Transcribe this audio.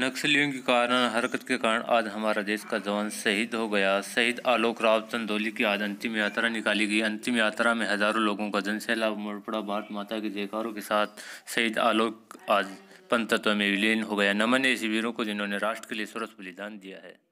नक्सलियों के कारण हरकत के कारण आज हमारा देश का जवान शहीद हो गया शहीद आलोक राव चंदोली की आज अंतिम यात्रा निकाली गई अंतिम यात्रा में हजारों लोगों का जनसैलाब मुड़ पड़ा भारत माता के जयकारों के साथ शहीद आलोक आज पंतत्व में विलीन हो गया नमन ऐसी वीरों को जिन्होंने राष्ट्र के लिए सर्वस्व बलिदान दिया है